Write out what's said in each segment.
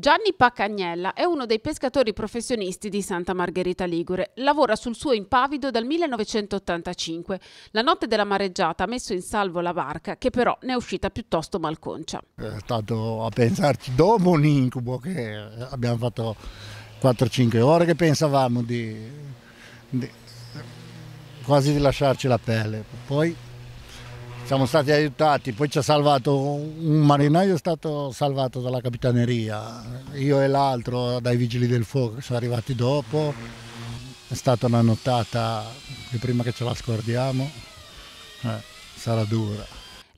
Gianni Pacagnella è uno dei pescatori professionisti di Santa Margherita Ligure. Lavora sul suo impavido dal 1985. La notte della mareggiata ha messo in salvo la barca, che però ne è uscita piuttosto malconcia. Eh, è stato a pensarci dopo un incubo che abbiamo fatto 4-5 ore che pensavamo di, di quasi di lasciarci la pelle. Poi siamo stati aiutati, poi ci ha salvato un marinaio, è stato salvato dalla capitaneria, io e l'altro dai vigili del fuoco che sono arrivati dopo, è stata una nottata che prima che ce la scordiamo eh, sarà dura.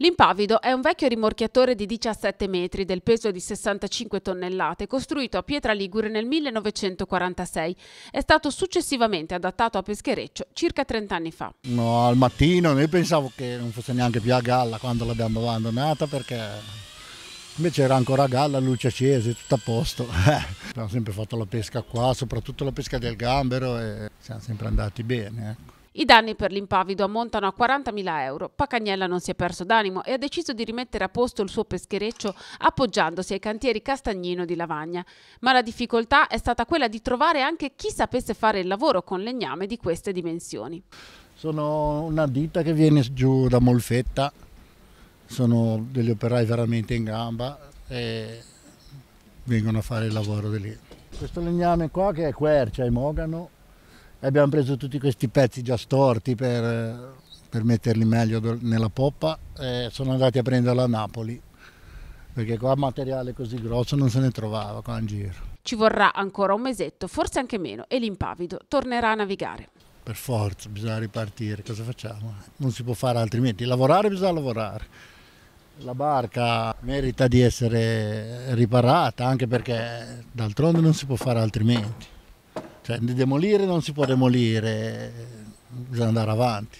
L'Impavido è un vecchio rimorchiatore di 17 metri del peso di 65 tonnellate costruito a Pietra Ligure nel 1946. È stato successivamente adattato a peschereccio circa 30 anni fa. No, al mattino noi pensavo che non fosse neanche più a galla quando l'abbiamo abbandonata perché Invece era ancora a galla, luce accesa, tutto a posto. Eh, abbiamo sempre fatto la pesca qua, soprattutto la pesca del gambero e siamo sempre andati bene. Ecco. I danni per l'impavido ammontano a 40.000 euro. Pacagnella non si è perso d'animo e ha deciso di rimettere a posto il suo peschereccio appoggiandosi ai cantieri Castagnino di Lavagna. Ma la difficoltà è stata quella di trovare anche chi sapesse fare il lavoro con legname di queste dimensioni. Sono una ditta che viene giù da Molfetta, sono degli operai veramente in gamba e vengono a fare il lavoro di lì. Questo legname qua che è quercia e mogano e abbiamo preso tutti questi pezzi già storti per, eh, per metterli meglio nella poppa e sono andati a prenderla a Napoli perché qua materiale così grosso non se ne trovava qua in giro. Ci vorrà ancora un mesetto, forse anche meno, e l'impavido tornerà a navigare. Per forza, bisogna ripartire, cosa facciamo? Non si può fare altrimenti, lavorare bisogna lavorare. La barca merita di essere riparata anche perché d'altronde non si può fare altrimenti. Cioè, di demolire non si può demolire, bisogna andare avanti.